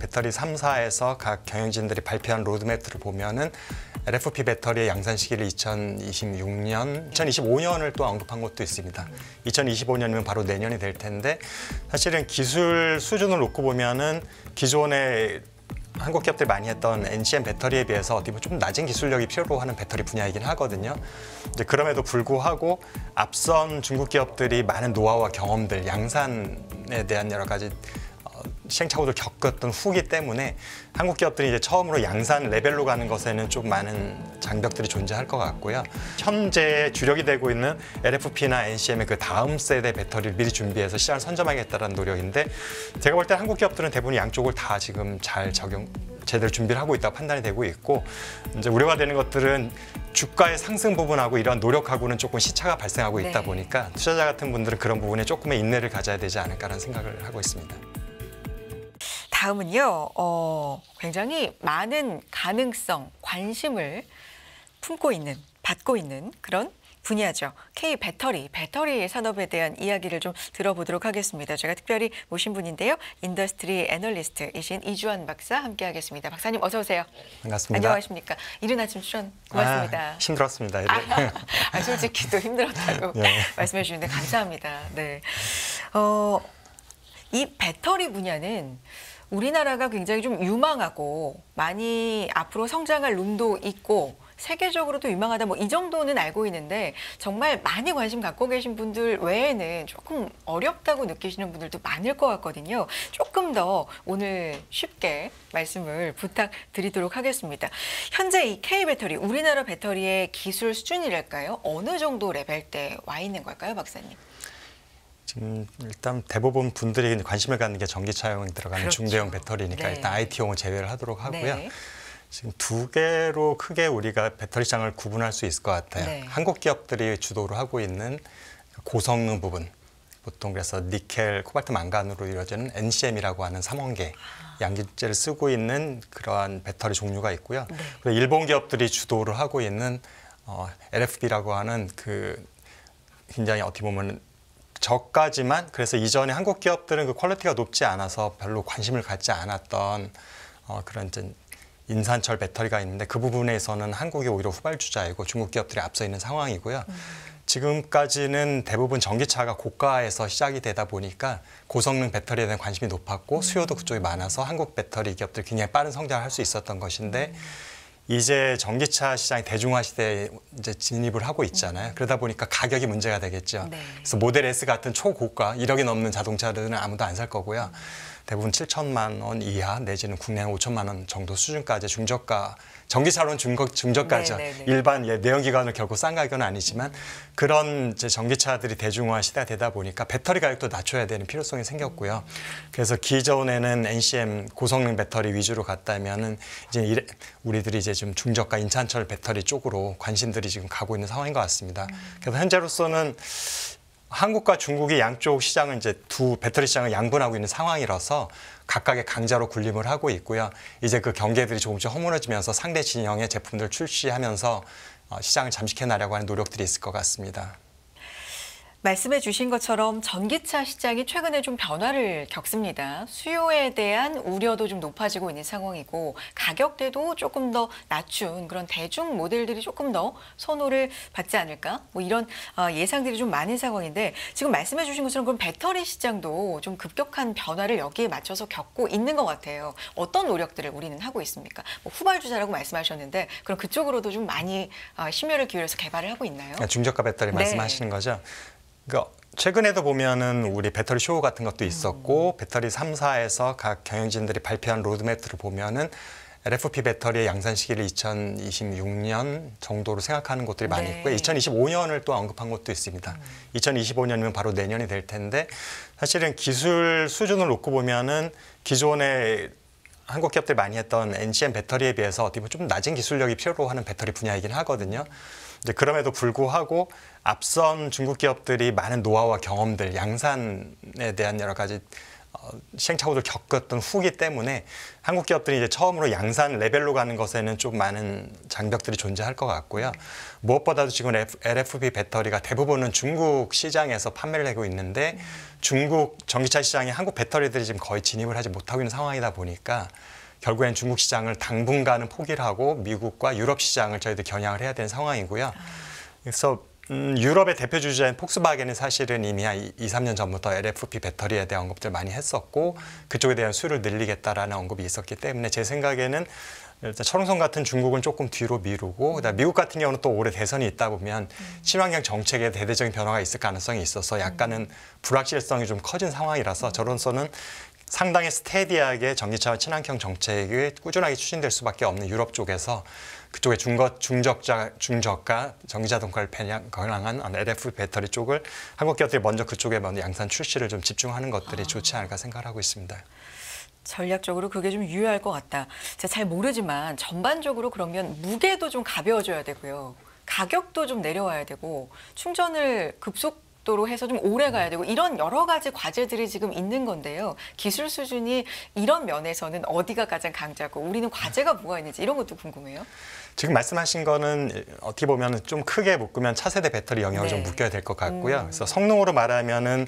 배터리 3사에서 각 경영진들이 발표한 로드맵들을 보면은 LFP 배터리의 양산 시기를 2026년, 2025년을 또 언급한 것도 있습니다. 2025년이면 바로 내년이 될 텐데 사실은 기술 수준을 놓고 보면은 기존에 한국 기업들이 많이 했던 NCM 배터리에 비해서 어떻게 보면 좀 낮은 기술력이 필요로 하는 배터리 분야이긴 하거든요. 이제 그럼에도 불구하고 앞선 중국 기업들이 많은 노하우와 경험들, 양산에 대한 여러 가지 시행착오를 겪었던 후기 때문에 한국 기업들이 이제 처음으로 양산 레벨로 가는 것에는 좀 많은 장벽들이 존재할 것 같고요. 현재 주력이 되고 있는 LFP나 NCM의 그 다음 세대 배터리를 미리 준비해서 시장을 선점하겠다는 노력인데 제가 볼 때 한국 기업들은 대부분 양쪽을 다 지금 잘 적용 제대로 준비를 하고 있다고 판단이 되고 있고 이제 우려가 되는 것들은 주가의 상승 부분하고 이러한 노력하고는 조금 시차가 발생하고 있다 네. 보니까 투자자 같은 분들은 그런 부분에 조금의 인내를 가져야 되지 않을까라는 생각을 하고 있습니다. 다음은요. 어, 굉장히 많은 가능성, 관심을 품고 있는, 받고 있는 그런 분야죠. K 배터리, 배터리 산업에 대한 이야기를 좀 들어보도록 하겠습니다. 제가 특별히 모신 분인데요. 인더스트리 애널리스트이신 이주환 박사 함께하겠습니다. 박사님 어서 오세요. 반갑습니다. 안녕하십니까. 이른 아침 출연 고맙습니다. 아, 힘들었습니다. 아, 아, 솔직히또 힘들었다고 네. 말씀해 주는데 감사합니다. 네. 어, 이 배터리 분야는 우리나라가 굉장히 좀 유망하고 많이 앞으로 성장할 룸도 있고 세계적으로도 유망하다 뭐 이 정도는 알고 있는데 정말 많이 관심 갖고 계신 분들 외에는 조금 어렵다고 느끼시는 분들도 많을 것 같거든요. 조금 더 오늘 쉽게 말씀을 부탁드리도록 하겠습니다. 현재 이 K 배터리 우리나라 배터리의 기술 수준이랄까요? 어느 정도 레벨 때 와 있는 걸까요, 박사님? 지금 일단 대부분 분들이 관심을 갖는 게 전기차용 들어가는 그렇죠. 중대형 배터리니까 네. 일단 IT용을 제외를 하도록 하고요. 네. 지금 두 개로 크게 우리가 배터리장을 구분할 수 있을 것 같아요. 네. 한국 기업들이 주도를 하고 있는 고성능 부분, 보통 그래서 니켈, 코발트 망간으로 이루어지는 NCM이라고 하는 삼원계 아. 양기제를 쓰고 있는 그러한 배터리 종류가 있고요. 네. 그리고 일본 기업들이 주도를 하고 있는 어, LFB라고 하는 그 굉장히 어떻게 보면 저까지만 그래서 이전에 한국 기업들은 그 퀄리티가 높지 않아서 별로 관심을 갖지 않았던 어, 그런 인산철 배터리가 있는데 그 부분에서는 한국이 오히려 후발주자이고 중국 기업들이 앞서 있는 상황이고요. 음. 지금까지는 대부분 전기차가 고가에서 시작이 되다 보니까 고성능 배터리에 대한 관심이 높았고 수요도 그쪽이 많아서 한국 배터리 기업들 굉장히 빠른 성장을 할 수 있었던 것인데 음. 이제 전기차 시장이 대중화 시대에 이제 진입을 하고 있잖아요. 음. 그러다 보니까 가격이 문제가 되겠죠. 네. 그래서 모델 S 같은 초고가 1억이 넘는 자동차들은 아무도 안 살 거고요. 음. 대부분 7천만 원 이하 내지는 국내는 5천만 원 정도 수준까지 중저가 전기차로는 중거, 중저가죠. 네네 네, 네. 일반 예, 내연기관을 결코 싼 가격은 아니지만 그런 이제 전기차들이 대중화 시대가 되다 보니까 배터리 가격도 낮춰야 되는 필요성이 생겼고요. 그래서 기존에는 NCM 고성능 배터리 위주로 갔다면은 이제 이래, 우리들이 이제 좀 중저가 인천철 배터리 쪽으로 관심들이 지금 가고 있는 상황인 것 같습니다. 그래서 현재로서는 한국과 중국이 양쪽 시장을 이제 두 배터리 시장을 양분하고 있는 상황이라서 각각의 강자로 군림을 하고 있고요. 이제 그 경계들이 조금씩 허물어지면서 상대 진영의 제품들 출시하면서 어, 시장을 잠식해 나려고 하는 노력들이 있을 것 같습니다. 말씀해 주신 것처럼 전기차 시장이 최근에 좀 변화를 겪습니다. 수요에 대한 우려도 좀 높아지고 있는 상황이고 가격대도 조금 더 낮춘 그런 대중 모델들이 조금 더 선호를 받지 않을까? 뭐 이런 어, 예상들이 좀 많은 상황인데 지금 말씀해 주신 것처럼 그럼 배터리 시장도 좀 급격한 변화를 여기에 맞춰서 겪고 있는 것 같아요. 어떤 노력들을 우리는 하고 있습니까? 뭐 후발주자라고 말씀하셨는데 그럼 그쪽으로도 좀 많이 어, 심혈을 기울여서 개발을 하고 있나요? 아, 중저가 배터리 네. 말씀하시는 네. 거죠? 그러니까 최근에도 보면은 우리 배터리 쇼 같은 것도 있었고 음. 배터리 3사에서 각 경영진들이 발표한 로드맵들을 보면은 LFP 배터리의 양산 시기를 2026년 정도로 생각하는 곳들이 많이 네. 있고요. 2025년을 또 언급한 곳도 있습니다. 음. 2025년이면 바로 내년이 될 텐데 사실은 기술 수준을 놓고 보면은 기존의 한국 기업들이 많이 했던 NCM 배터리에 비해서 어떻게 보면 좀 낮은 기술력이 필요로 하는 배터리 분야이긴 하거든요. 이제 그럼에도 불구하고 앞선 중국 기업들이 많은 노하우와 경험들, 양산에 대한 여러 가지 어, 시행착오를 겪었던 후기 때문에 한국 기업들이 이제 처음으로 양산 레벨로 가는 것에는 좀 많은 장벽들이 존재할 것 같고요. 무엇보다도 지금 LFP 배터리가 대부분은 중국 시장에서 판매를 하고 있는데 중국 전기차 시장에 한국 배터리들이 지금 거의 진입을 하지 못하고 있는 상황이다 보니까 결국엔 중국 시장을 당분간은 포기를 하고 미국과 유럽 시장을 저희도 겨냥을 해야 되는 상황이고요. 그래서 음, 유럽의 대표 주자인 폭스바겐은 사실은 이미 한 2, 3년 전부터 LFP 배터리에 대한 언급들 많이 했었고 그쪽에 대한 수를 늘리겠다라는 언급이 있었기 때문에 제 생각에는 일단 철옹성 같은 중국은 조금 뒤로 미루고 그다음 미국 같은 경우는 또 올해 대선이 있다 보면 친환경 정책에 대대적인 변화가 있을 가능성이 있어서 약간은 불확실성이 좀 커진 상황이라서 저로서는 상당히 스테디하게 전기차와 친환경 정책이 꾸준하게 추진될 수밖에 없는 유럽 쪽에서 그쪽에 중거, 중저가, 중저가 전기자동차를 겨냥한 LF 배터리 쪽을 한국 기업들이 먼저 그쪽에 먼저 양산 출시를 좀 집중하는 것들이 아. 좋지 않을까 생각을 하고 있습니다. 전략적으로 그게 좀 유효할 것 같다. 제가 잘 모르지만 전반적으로 그러면 무게도 좀 가벼워져야 되고요. 가격도 좀 내려와야 되고 충전을 급속 도로 해서 좀 오래 가야 되고 이런 여러 가지 과제들이 지금 있는 건데요. 기술 수준이 이런 면에서는 어디가 가장 강자고 우리는 과제가 뭐가 있는지 이런 것도 궁금해요. 지금 말씀하신 거는 어떻게 보면 좀 크게 묶으면 차세대 배터리 영역을 네. 좀 묶여야 될 것 같고요. 음. 그래서 성능으로 말하면은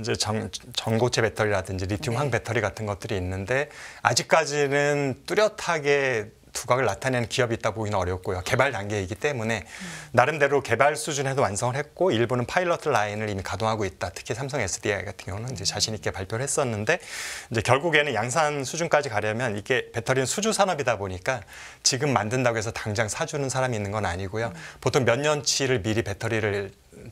이제 전, 전고체 배터리라든지 리튬 황 네. 배터리 같은 것들이 있는데 아직까지는 뚜렷하게 두각을 나타내는 기업이 있다 보기는 어렵고요. 개발 단계이기 때문에 나름대로 개발 수준에도 완성을 했고 일부는 파일럿 라인을 이미 가동하고 있다. 특히 삼성 SDI 같은 경우는 이제 자신 있게 발표를 했었는데 이제 결국에는 양산 수준까지 가려면 이게 배터리는 수주 산업이다 보니까 지금 만든다고 해서 당장 사주는 사람이 있는 건 아니고요. 보통 몇 년치를 미리 배터리를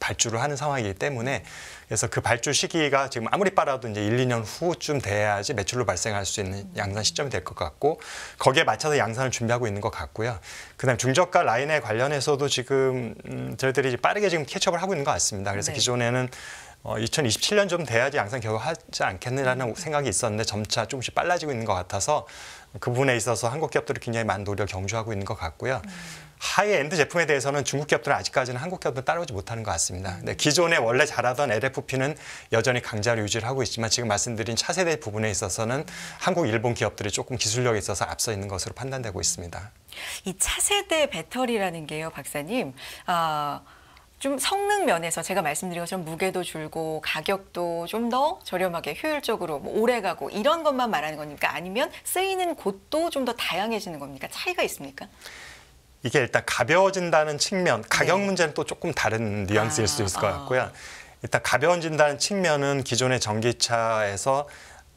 발주를 하는 상황이기 때문에 그래서 그 발주 시기가 지금 아무리 빨아도 이제 1, 2년 후쯤 돼야지 매출로 발생할 수 있는 양산 시점이 될 것 같고 거기에 맞춰서 양산을 준비하고 있는 것 같고요. 그다음 중저가 라인에 관련해서도 지금 음, 저희들이 빠르게 지금 캐치업을 하고 있는 것 같습니다. 그래서 네. 기존에는 어, 2027년 좀 돼야지 양산 결과하지않겠느냐는 생각이 있었는데 점차 조금씩 빨라지고 있는 것 같아서 그 부분에 있어서 한국 기업들이 굉장히 많은 노력 경주하고 있는 것 같고요. 음. 하이엔드 제품에 대해서는 중국 기업들은 아직까지는 한국 기업들 따라오지 못하는 것 같습니다. 근데 기존에 원래 잘하던 LFP는 여전히 강자를 유지를 하고 있지만 지금 말씀드린 차세대 부분에 있어서는 한국, 일본 기업들이 조금 기술력에 있어서 앞서 있는 것으로 판단되고 있습니다. 이 차세대 배터리라는 게요, 박사님. 어... 좀 성능 면에서 제가 말씀드린 것처럼 무게도 줄고 가격도 좀 더 저렴하게 효율적으로 뭐 오래가고 이런 것만 말하는 겁니까? 아니면 쓰이는 곳도 좀 더 다양해지는 겁니까? 차이가 있습니까? 이게 일단 가벼워진다는 측면, 가격 네. 문제는 또 조금 다른 뉘앙스일 아, 수 있을 것 아. 같고요. 일단 가벼워진다는 측면은 기존의 전기차에서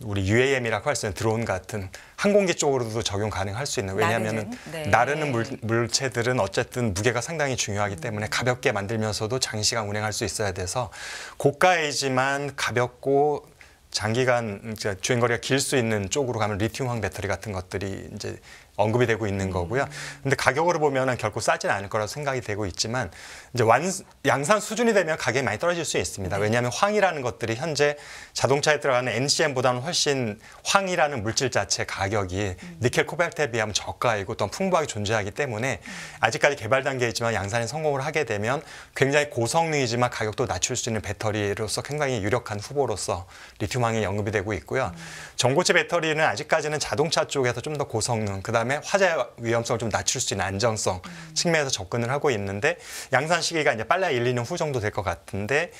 우리 UAM이라고 할 수 있는 드론 같은 항공기 쪽으로도 적용 가능할 수 있는 왜냐하면 네. 나르는 물, 물체들은 어쨌든 무게가 상당히 중요하기 때문에 가볍게 만들면서도 장시간 운행할 수 있어야 돼서 고가이지만 가볍고 장기간 주행거리가 길 수 있는 쪽으로 가면 리튬황 배터리 같은 것들이 이제 언급이 되고 있는 거고요. 근데 가격으로 보면 은 결코 싸진 않을 거라고 생각이 되고 있지만 이제 완 양산 수준이 되면 가격이 많이 떨어질 수 있습니다. 네. 왜냐하면 황이라는 것들이 현재 자동차에 들어가는 NCM보다는 훨씬 황이라는 물질 자체 가격이 니켈 코발트에 비하면 저가이고 또 풍부하게 존재하기 때문에 아직까지 개발 단계이지만 양산에 성공을 하게 되면 굉장히 고성능이지만 가격도 낮출 수 있는 배터리로서 굉장히 유력한 후보로서 리튬 황이 언급이 되고 있고요. 전고체 배터리는 아직까지는 자동차 쪽에서 좀 더 고성능 그다음에 다음에 화재 위험성을 좀 낮출 수 있는 안정성 음. 측면에서 접근을 하고 있는데 양산 시기가 이제 빨라야 1, 2년 후 정도 될 것 같은데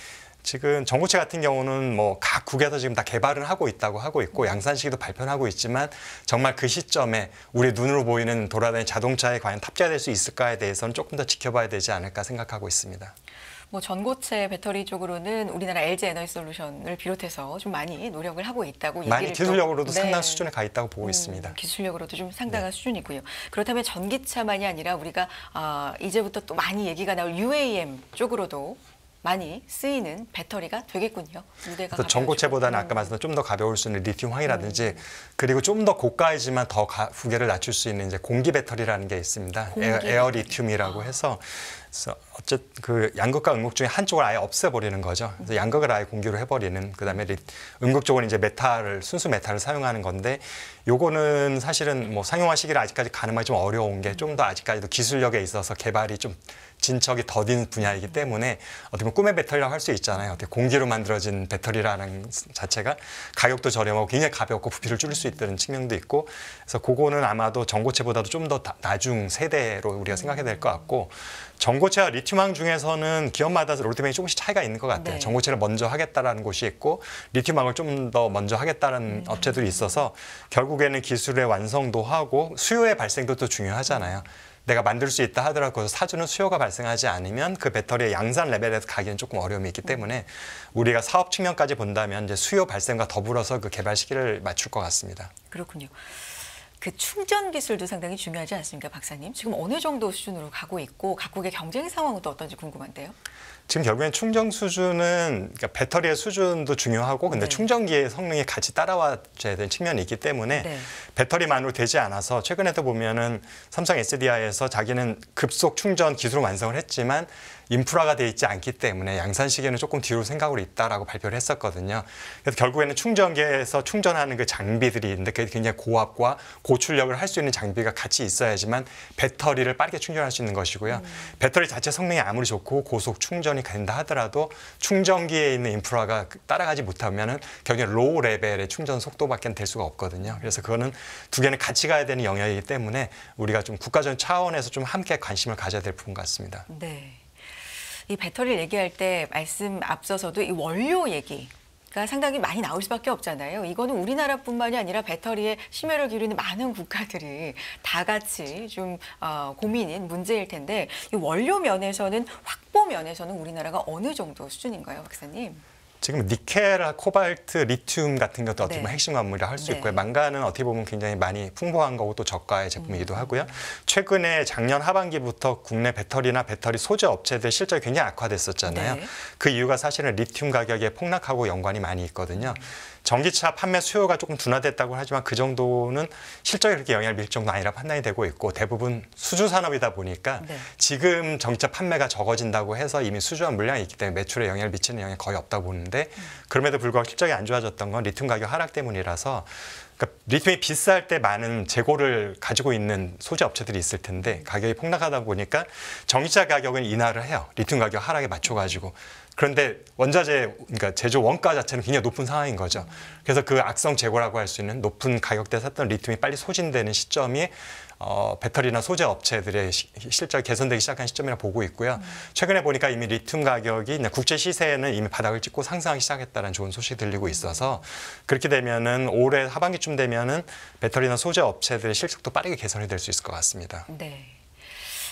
지금 전구체 같은 경우는 뭐 각 국에서 지금 다 개발을 하고 있다고 하고 있고 양산시기도 발표를 하고 있지만 정말 그 시점에 우리 눈으로 보이는 돌아다니는 자동차에 과연 탑재될 수 있을까에 대해서는 조금 더 지켜봐야 되지 않을까 생각하고 있습니다. 뭐 전고체 배터리 쪽으로는 우리나라 LG 에너지 솔루션을 비롯해서 좀 많이 노력을 하고 있다고 많이 기술력으로도 또, 네. 상당 수준에 가 있다고 보고 음, 있습니다. 기술력으로도 좀 상당한 네. 수준이고요. 그렇다면 전기차만이 아니라 우리가 아, 이제부터 또 많이 얘기가 나올 UAM 쪽으로도 많이 쓰이는 배터리가 되겠군요. 무게가 그 전고체보다는 음. 아까 말씀드린 좀더 가벼울 수 있는 리튬황이라든지 음. 그리고 좀 더 고가이지만 더 가, 무게를 낮출 수 있는 이제 공기 배터리라는 게 있습니다. 에어, 리튬이라고 아. 해서 어쨌 든그 양극과 음극 중에 한쪽을 아예 없애버리는 거죠. 그래서 양극을 아예 공기로 해버리는 그다음에 리, 음극 쪽은 이제 메탈을 순수 메탈을 사용하는 건데 요거는 사실은 뭐 상용화 시기를 아직까지 가늠하기 좀 어려운 게 좀 더 아직까지도 기술력에 있어서 개발이 좀 진척이 더딘 분야이기 때문에 어떻게 보면 꿈의 배터리라고 할 수 있잖아요. 어떻게 공기로 만들어진 배터리라는 자체가 가격도 저렴하고 굉장히 가볍고 부피를 줄일 수 있다는 측면도 있고 그래서 그거는 아마도 전고체보다도 좀 더 나중 세대로 우리가 생각해야 될 것 같고 전고체와 리튬왕 중에서는 기업마다 롤드맵이 조금씩 차이가 있는 것 같아요. 네. 전고체를 먼저 하겠다라는 곳이 있고 리튬왕을 좀 더 먼저 하겠다는 네. 업체들이 있어서 결국에는 기술의 완성도 하고 수요의 발생도 또 중요하잖아요. 내가 만들 수 있다 하더라도 사주는 수요가 발생하지 않으면 그 배터리의 양산 레벨에서 가기는 조금 어려움이 있기 때문에 우리가 사업 측면까지 본다면 이제 수요 발생과 더불어서 그 개발 시기를 맞출 것 같습니다. 그렇군요. 그 충전 기술도 상당히 중요하지 않습니까, 박사님? 지금 어느 정도 수준으로 가고 있고 각국의 경쟁 상황은 또 어떤지 궁금한데요. 지금 결국엔 충전 수준은 그러니까 배터리의 수준도 중요하고 근데 네. 충전기의 성능이 같이 따라와줘야 될 측면이 있기 때문에 네. 배터리만으로 되지 않아서 최근에도 보면은 삼성 SDI에서 자기는 급속 충전 기술을 완성을 했지만 인프라가 돼 있지 않기 때문에 양산 시계는 조금 뒤로 생각으로 있다라고 발표를 했었거든요. 그래서 결국에는 충전기에서 충전하는 그 장비들이 있는데 그게 굉장히 고압과 고출력을 할 수 있는 장비가 같이 있어야지만 배터리를 빠르게 충전할 수 있는 것이고요. 음. 배터리 자체 성능이 아무리 좋고 고속 충전이 발전이 된다 하더라도 충전기에 있는 인프라가 따라가지 못하면은 결국에 로우 레벨의 충전 속도밖에 될 수가 없거든요. 그래서 그거는 두 개는 같이 가야 되는 영역이기 때문에 우리가 좀 국가전 차원에서 좀 함께 관심을 가져야 될 부분 같습니다. 네. 이 배터리 를 얘기할 때 말씀 앞서서도 이 원료 얘기 가 상당히 많이 나올 수밖에 없잖아요. 이거는 우리나라뿐만이 아니라 배터리에 심혈을 기울이는 많은 국가들이 다 같이 좀 어, 고민인 문제일 텐데 이 원료 면에서는 확보 면에서는 우리나라가 어느 정도 수준인가요, 박사님? 지금 니켈, 코발트, 리튬 같은 것도 어떻게 네. 보면 네. 핵심 광물이라 할 수 있고요. 망간은 어떻게 보면 굉장히 많이 풍부한 거고 또 저가의 제품이기도 음. 하고요. 최근에 작년 하반기부터 국내 배터리나 배터리 소재 업체들 실적 굉장히 악화됐었잖아요. 네. 그 이유가 사실은 리튬 가격의 폭락하고 연관이 많이 있거든요. 전기차 판매 수요가 조금 둔화됐다고 하지만 그 정도는 실적에 그렇게 영향을 미칠 정도 아니라 판단이 되고 있고 대부분 수주 산업이다 보니까 네. 지금 전기차 판매가 적어진다고 해서 이미 수주한 물량이 있기 때문에 매출에 영향을 미치는 영향이 거의 없다 고 보는데 음. 그럼에도 불구하고 실적이 안 좋아졌던 건 리튬 가격 하락 때문이라서 그러니까 리튬이 비쌀 때 많은 재고를 가지고 있는 소재 업체들이 있을 텐데 가격이 폭락하다 보니까 전기차 가격은 인하를 해요. 리튬 가격 하락에 맞춰 가지고 그런데 원자재 그러니까 제조 원가 자체는 굉장히 높은 상황인 거죠. 그래서 그 악성 재고라고 할 수 있는 높은 가격대에 샀던 리튬이 빨리 소진되는 시점이 어, 배터리나 소재 업체들의 실적 개선되기 시작한 시점이라 보고 있고요. 음. 최근에 보니까 이미 리튬 가격이 그러니까 국제 시세에는 이미 바닥을 찍고 상승하기 시작했다는 좋은 소식이 들리고 있어서 그렇게 되면은 올해 하반기쯤 되면은 배터리나 소재 업체들의 실적도 빠르게 개선이 될 수 있을 것 같습니다. 네.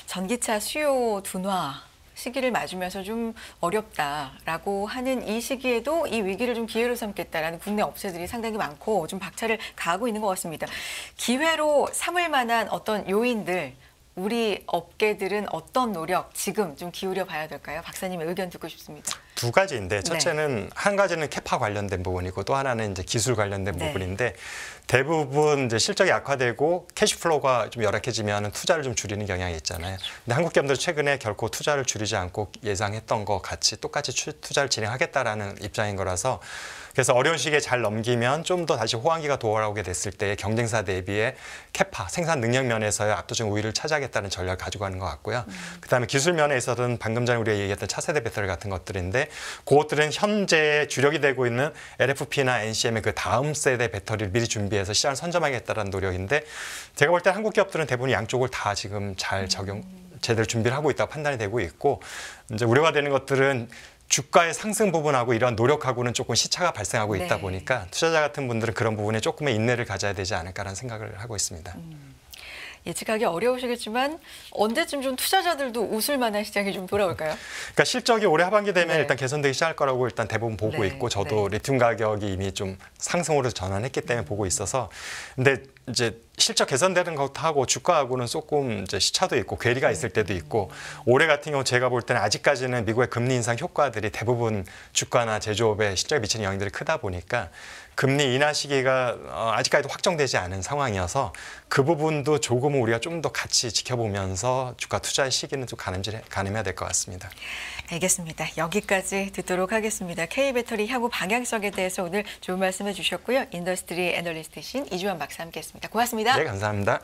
전기차 수요 둔화 시기를 맞으면서 좀 어렵다라고 하는 이 시기에도 이 위기를 좀 기회로 삼겠다라는 국내 업체들이 상당히 많고 좀 박차를 가하고 있는 것 같습니다. 기회로 삼을 만한 어떤 요인들 우리 업계들은 어떤 노력 지금 좀 기울여 봐야 될까요? 박사님의 의견 듣고 싶습니다. 두 가지인데 첫째는 네. 한 가지는 캐파 관련된 부분이고 또 하나는 이제 기술 관련된 네. 부분인데 대부분 이제 실적이 악화되고 캐시플로우가 좀 열악해지면 투자를 좀 줄이는 경향이 있잖아요. 근데 한국 기업들 최근에 결코 투자를 줄이지 않고 예상했던 것 같이 똑같이 투자를 진행하겠다라는 입장인 거라서 그래서 어려운 시기에 잘 넘기면 좀 더 다시 호황기가 돌아오게 됐을 때 경쟁사 대비에 캐파, 생산 능력 면에서의 압도적 우위를 차지하겠다는 전략을 가지고 가는 것 같고요. 음. 그다음에 기술 면에서는 방금 전에 우리가 얘기했던 차세대 배터리 같은 것들인데 그것들은 현재 주력이 되고 있는 LFP나 NCM의 그 다음 세대 배터리를 미리 준비해서 시장을 선점하겠다는 노력인데 제가 볼 때 한국 기업들은 대부분 양쪽을 다 지금 잘 적용 음. 제대로 준비를 하고 있다고 판단이 되고 있고 이제 우려가 되는 것들은 주가의 상승 부분하고 이러한 노력하고는 조금 시차가 발생하고 있다 네. 보니까 투자자 같은 분들은 그런 부분에 조금의 인내를 가져야 되지 않을까라는 생각을 하고 있습니다. 음. 예측하기 어려우시겠지만 언제쯤 좀 투자자들도 웃을 만한 시장이 좀 돌아올까요? 그러니까 실적이 올해 하반기 되면 네. 일단 개선되기 시작할 거라고 일단 대부분 보고 네. 있고 저도 네. 리튬 가격이 이미 좀 상승으로 전환했기 때문에 보고 있어서 근데 이제 실적 개선되는 것하고 주가하고는 조금 이제 시차도 있고 괴리가 있을 때도 있고 올해 같은 경우 제가 볼 때는 아직까지는 미국의 금리 인상 효과들이 대부분 주가나 제조업에 실적에 미치는 영향들이 크다 보니까 금리 인하 시기가 어, 아직까지도 확정되지 않은 상황이어서 그 부분도 조금은 우리가 좀 더 같이 지켜보면서 주가 투자의 시기는 좀 가늠질 가늠해야 될 것 같습니다. 알겠습니다. 여기까지 듣도록 하겠습니다. K배터리 향후 방향성에 대해서 오늘 좋은 말씀해 주셨고요. 인더스트리 애널리스트신 이주환 박사 함께했습니다. 고맙습니다. 네, 감사합니다.